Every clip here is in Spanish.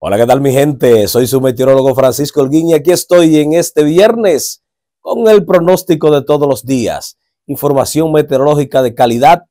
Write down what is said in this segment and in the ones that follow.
Hola, ¿qué tal mi gente? Soy su meteorólogo Francisco Holguín y aquí estoy en este viernes con el pronóstico de todos los días. Información meteorológica de calidad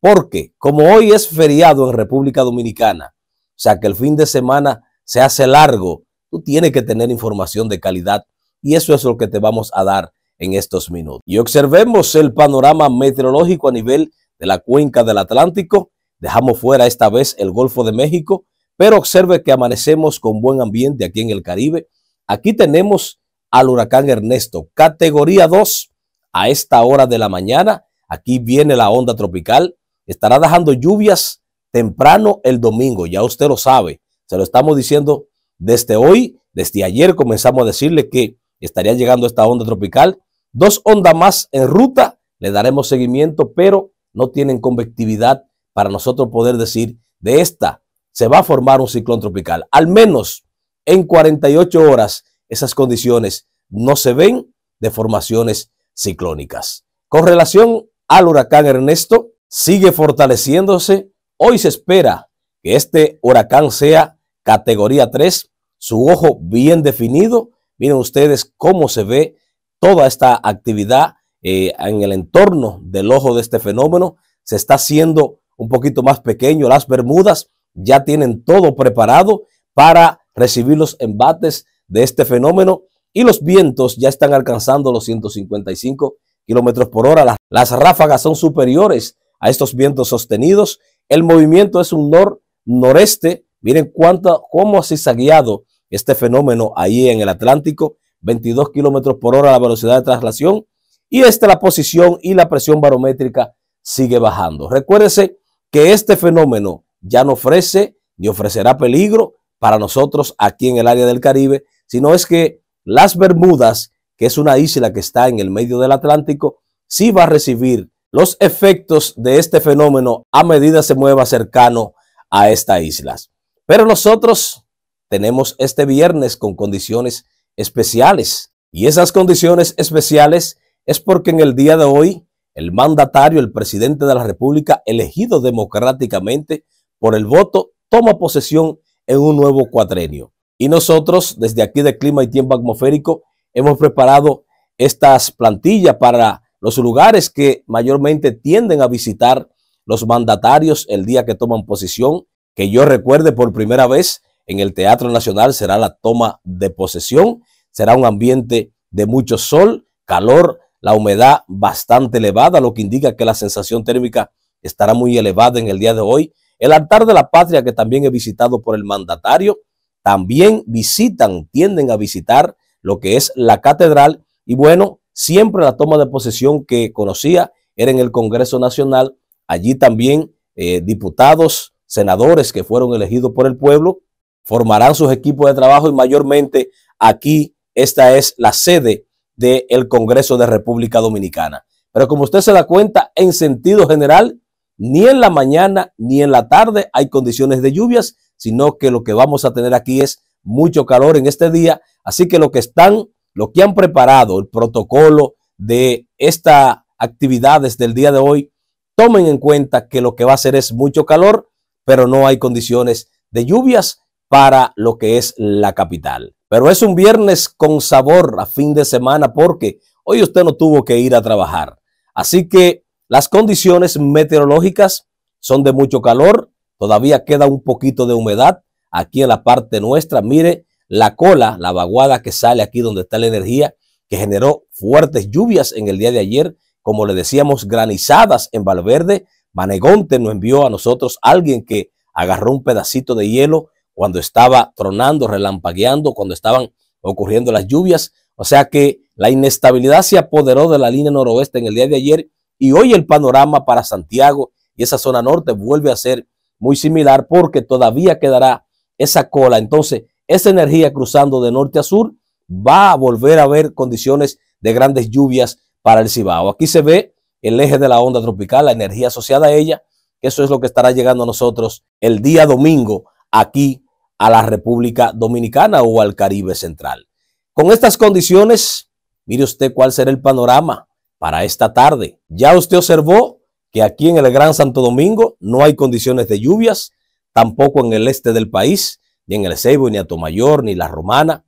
porque como hoy es feriado en República Dominicana, o sea que el fin de semana se hace largo, tú tienes que tener información de calidad y eso es lo que te vamos a dar en estos minutos. Y observemos el panorama meteorológico a nivel de la cuenca del Atlántico. Dejamos fuera esta vez el Golfo de México pero observe que amanecemos con buen ambiente aquí en el Caribe. Aquí tenemos al huracán Ernesto, categoría 2, a esta hora de la mañana. Aquí viene la onda tropical. Estará dejando lluvias temprano el domingo, ya usted lo sabe. Se lo estamos diciendo desde hoy, desde ayer comenzamos a decirle que estaría llegando esta onda tropical. Dos ondas más en ruta, le daremos seguimiento, pero no tienen convectividad para nosotros poder decir de esta se va a formar un ciclón tropical. Al menos en 48 horas esas condiciones no se ven de formaciones ciclónicas. Con relación al huracán Ernesto, sigue fortaleciéndose. Hoy se espera que este huracán sea categoría 3, su ojo bien definido. Miren ustedes cómo se ve toda esta actividad eh, en el entorno del ojo de este fenómeno. Se está haciendo un poquito más pequeño las Bermudas, ya tienen todo preparado para recibir los embates de este fenómeno y los vientos ya están alcanzando los 155 kilómetros por hora. Las, ráfagas son superiores a estos vientos sostenidos. El movimiento es un nor-noreste. Miren cuánto, cómo ha guiado este fenómeno ahí en el Atlántico. 22 kilómetros por hora la velocidad de traslación. Y esta la posición y la presión barométrica sigue bajando. Recuérdese que este fenómeno ya no ofrece ni ofrecerá peligro para nosotros aquí en el área del Caribe, sino es que las Bermudas, que es una isla que está en el medio del Atlántico, sí va a recibir los efectos de este fenómeno a medida se mueva cercano a estas islas. Pero nosotros tenemos este viernes con condiciones especiales y esas condiciones especiales es porque en el día de hoy el mandatario, el presidente de la República, elegido democráticamente por el voto toma posesión en un nuevo cuatrenio. Y nosotros, desde aquí de Clima y Tiempo Atmosférico, hemos preparado estas plantillas para los lugares que mayormente tienden a visitar los mandatarios el día que toman posesión. Que yo recuerde por primera vez en el Teatro Nacional será la toma de posesión. Será un ambiente de mucho sol, calor, la humedad bastante elevada, lo que indica que la sensación térmica estará muy elevada en el día de hoy el altar de la patria, que también he visitado por el mandatario, también visitan, tienden a visitar lo que es la catedral. Y bueno, siempre la toma de posesión que conocía era en el Congreso Nacional. Allí también eh, diputados, senadores que fueron elegidos por el pueblo formarán sus equipos de trabajo y mayormente aquí esta es la sede del Congreso de República Dominicana. Pero como usted se da cuenta, en sentido general, ni en la mañana ni en la tarde hay condiciones de lluvias, sino que lo que vamos a tener aquí es mucho calor en este día. Así que lo que están, lo que han preparado, el protocolo de esta actividad desde el día de hoy, tomen en cuenta que lo que va a hacer es mucho calor, pero no hay condiciones de lluvias para lo que es la capital. Pero es un viernes con sabor a fin de semana porque hoy usted no tuvo que ir a trabajar. Así que las condiciones meteorológicas son de mucho calor, todavía queda un poquito de humedad aquí en la parte nuestra. Mire la cola, la vaguada que sale aquí donde está la energía, que generó fuertes lluvias en el día de ayer, como le decíamos, granizadas en Valverde. Manegonte nos envió a nosotros alguien que agarró un pedacito de hielo cuando estaba tronando, relampagueando, cuando estaban ocurriendo las lluvias. O sea que la inestabilidad se apoderó de la línea noroeste en el día de ayer y hoy el panorama para Santiago y esa zona norte vuelve a ser muy similar porque todavía quedará esa cola. Entonces, esa energía cruzando de norte a sur va a volver a haber condiciones de grandes lluvias para el Cibao. Aquí se ve el eje de la onda tropical, la energía asociada a ella. Eso es lo que estará llegando a nosotros el día domingo aquí a la República Dominicana o al Caribe Central. Con estas condiciones, mire usted cuál será el panorama para esta tarde. Ya usted observó que aquí en el Gran Santo Domingo no hay condiciones de lluvias, tampoco en el este del país, ni en el Ceibo, ni Atomayor, ni La Romana,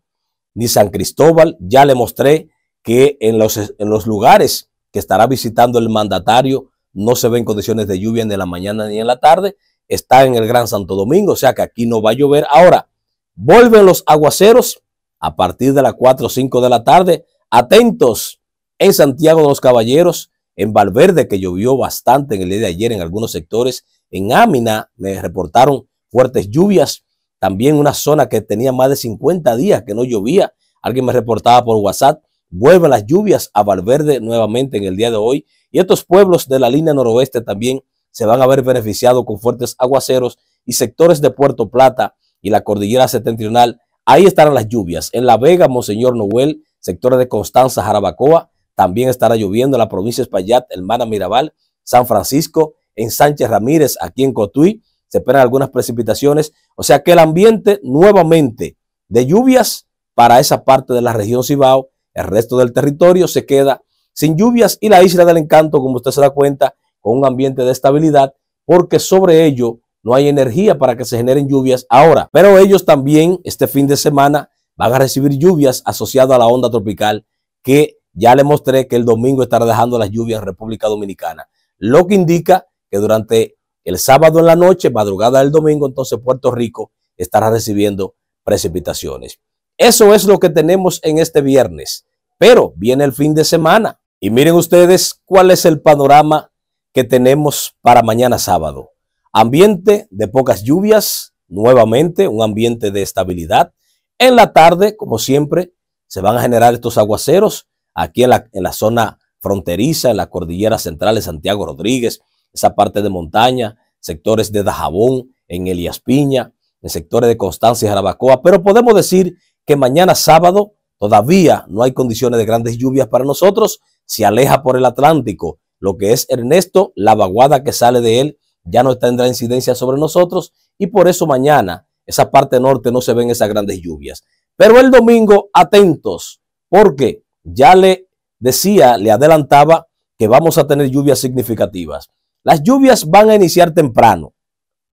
ni San Cristóbal. Ya le mostré que en los, en los lugares que estará visitando el mandatario no se ven condiciones de lluvia ni en la mañana ni en la tarde. Está en el Gran Santo Domingo, o sea que aquí no va a llover. Ahora, vuelven los aguaceros a partir de las 4 o 5 de la tarde. Atentos en Santiago de los Caballeros, en Valverde, que llovió bastante en el día de ayer en algunos sectores, en Ámina me reportaron fuertes lluvias, también una zona que tenía más de 50 días que no llovía, alguien me reportaba por WhatsApp, vuelven las lluvias a Valverde nuevamente en el día de hoy, y estos pueblos de la línea noroeste también se van a ver beneficiados con fuertes aguaceros y sectores de Puerto Plata y la cordillera septentrional. Ahí estarán las lluvias. En La Vega, Monseñor Noel, sectores de Constanza, Jarabacoa, también estará lloviendo en la provincia de Espaillat, Hermana Mirabal, San Francisco, en Sánchez Ramírez, aquí en Cotuí. Se esperan algunas precipitaciones. O sea que el ambiente nuevamente de lluvias para esa parte de la región Cibao. El resto del territorio se queda sin lluvias y la isla del encanto, como usted se da cuenta, con un ambiente de estabilidad, porque sobre ello no hay energía para que se generen lluvias ahora. Pero ellos también este fin de semana van a recibir lluvias asociadas a la onda tropical que ya le mostré que el domingo estará dejando las lluvias en República Dominicana, lo que indica que durante el sábado en la noche, madrugada del domingo, entonces Puerto Rico estará recibiendo precipitaciones. Eso es lo que tenemos en este viernes, pero viene el fin de semana. Y miren ustedes cuál es el panorama que tenemos para mañana sábado. Ambiente de pocas lluvias, nuevamente un ambiente de estabilidad. En la tarde, como siempre, se van a generar estos aguaceros aquí en la, zona fronteriza, en la cordillera central de Santiago Rodríguez, esa parte de montaña, sectores de Dajabón, en Elías Piña, en sectores de Constancia y Jarabacoa, pero podemos decir que mañana sábado todavía no hay condiciones de grandes lluvias para nosotros, se aleja por el Atlántico, lo que es Ernesto, la vaguada que sale de él ya no tendrá incidencia sobre nosotros y por eso mañana esa parte norte no se ven esas grandes lluvias. Pero el domingo, atentos, porque ya le decía, le adelantaba que vamos a tener lluvias significativas. Las lluvias van a iniciar temprano.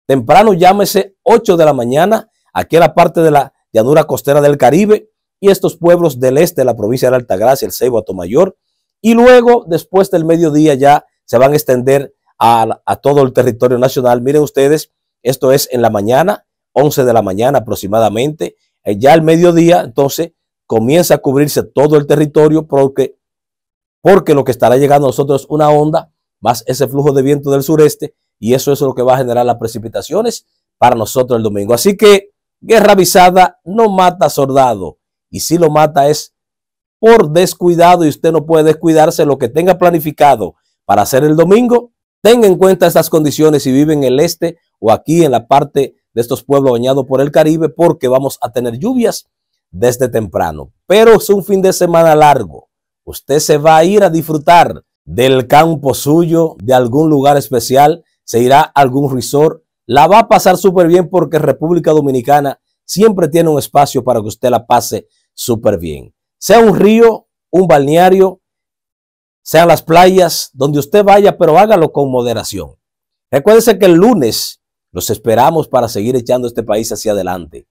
Temprano llámese 8 de la mañana, aquí en la parte de la llanura costera del Caribe y estos pueblos del este de la provincia de Altagracia, el Ceibo, Atomayor. Y luego, después del mediodía, ya se van a extender a, todo el territorio nacional. Miren ustedes, esto es en la mañana, 11 de la mañana aproximadamente. Eh, ya el mediodía, entonces, comienza a cubrirse todo el territorio porque, porque lo que estará llegando a nosotros es una onda más ese flujo de viento del sureste y eso es lo que va a generar las precipitaciones para nosotros el domingo. Así que guerra avisada no mata soldado y si lo mata es por descuidado y usted no puede descuidarse lo que tenga planificado para hacer el domingo. Tenga en cuenta estas condiciones si vive en el este o aquí en la parte de estos pueblos bañados por el Caribe porque vamos a tener lluvias desde temprano. Pero es un fin de semana largo. Usted se va a ir a disfrutar del campo suyo, de algún lugar especial, se irá a algún resort. La va a pasar súper bien porque República Dominicana siempre tiene un espacio para que usted la pase súper bien. Sea un río, un balneario, sean las playas, donde usted vaya, pero hágalo con moderación. Recuérdese que el lunes los esperamos para seguir echando este país hacia adelante.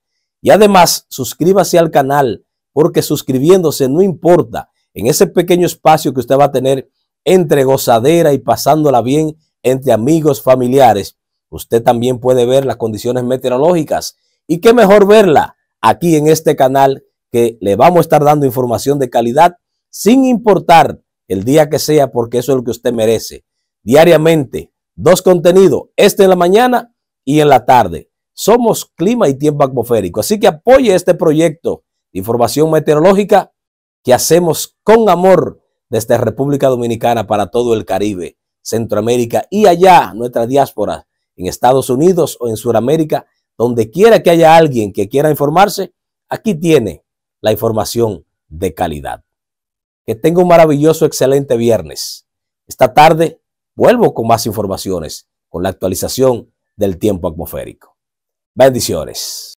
Y además, suscríbase al canal, porque suscribiéndose no importa, en ese pequeño espacio que usted va a tener entre gozadera y pasándola bien entre amigos, familiares, usted también puede ver las condiciones meteorológicas. Y qué mejor verla aquí en este canal que le vamos a estar dando información de calidad sin importar el día que sea, porque eso es lo que usted merece. Diariamente, dos contenidos, este en la mañana y en la tarde. Somos clima y tiempo atmosférico. Así que apoye este proyecto de información meteorológica que hacemos con amor desde República Dominicana para todo el Caribe, Centroamérica y allá nuestra diáspora en Estados Unidos o en Sudamérica, donde quiera que haya alguien que quiera informarse, aquí tiene la información de calidad. Que tenga un maravilloso, excelente viernes. Esta tarde vuelvo con más informaciones, con la actualización del tiempo atmosférico. Bendiciones.